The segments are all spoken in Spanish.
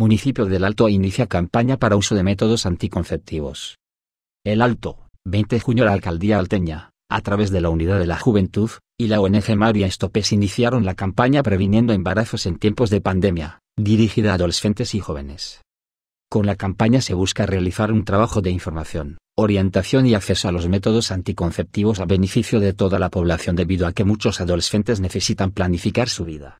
municipio del Alto inicia campaña para uso de métodos anticonceptivos. El Alto, 20 de junio la alcaldía alteña, a través de la Unidad de la Juventud, y la ONG María Estopes iniciaron la campaña previniendo embarazos en tiempos de pandemia, dirigida a adolescentes y jóvenes. Con la campaña se busca realizar un trabajo de información, orientación y acceso a los métodos anticonceptivos a beneficio de toda la población debido a que muchos adolescentes necesitan planificar su vida.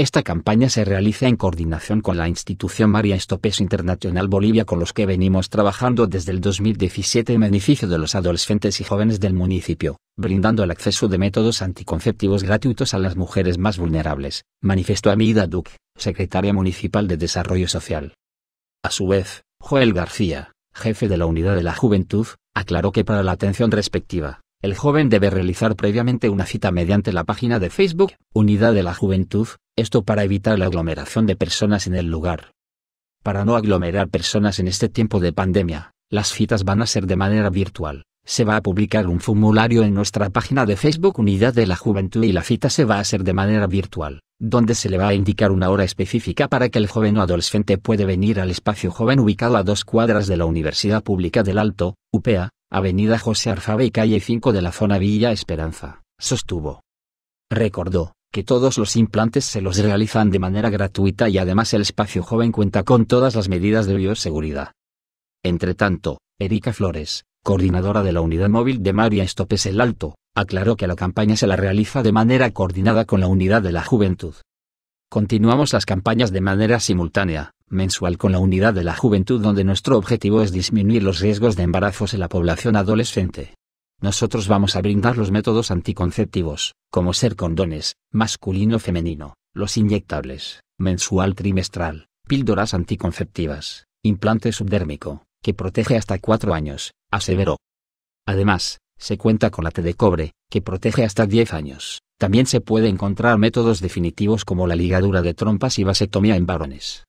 Esta campaña se realiza en coordinación con la institución María Estopes Internacional Bolivia con los que venimos trabajando desde el 2017 en beneficio de los adolescentes y jóvenes del municipio, brindando el acceso de métodos anticonceptivos gratuitos a las mujeres más vulnerables, manifestó Amida Duque, secretaria municipal de Desarrollo Social. A su vez, Joel García, jefe de la Unidad de la Juventud, aclaró que para la atención respectiva, el joven debe realizar previamente una cita mediante la página de Facebook, Unidad de la Juventud, esto para evitar la aglomeración de personas en el lugar. Para no aglomerar personas en este tiempo de pandemia, las citas van a ser de manera virtual. Se va a publicar un formulario en nuestra página de Facebook Unidad de la Juventud y la cita se va a hacer de manera virtual, donde se le va a indicar una hora específica para que el joven o adolescente puede venir al espacio joven ubicado a dos cuadras de la Universidad Pública del Alto, UPEA, Avenida José Arzabe y Calle 5 de la zona Villa Esperanza, sostuvo. Recordó que todos los implantes se los realizan de manera gratuita y además el espacio joven cuenta con todas las medidas de bioseguridad. Entre tanto, Erika Flores, coordinadora de la unidad móvil de María Estopes el Alto, aclaró que la campaña se la realiza de manera coordinada con la unidad de la juventud. Continuamos las campañas de manera simultánea, mensual con la unidad de la juventud donde nuestro objetivo es disminuir los riesgos de embarazos en la población adolescente. Nosotros vamos a brindar los métodos anticonceptivos, como ser condones, masculino-femenino, los inyectables, mensual trimestral, píldoras anticonceptivas, implante subdérmico, que protege hasta cuatro años, aseveró. Además, se cuenta con la T de cobre, que protege hasta 10 años. También se puede encontrar métodos definitivos como la ligadura de trompas y vasectomía en varones.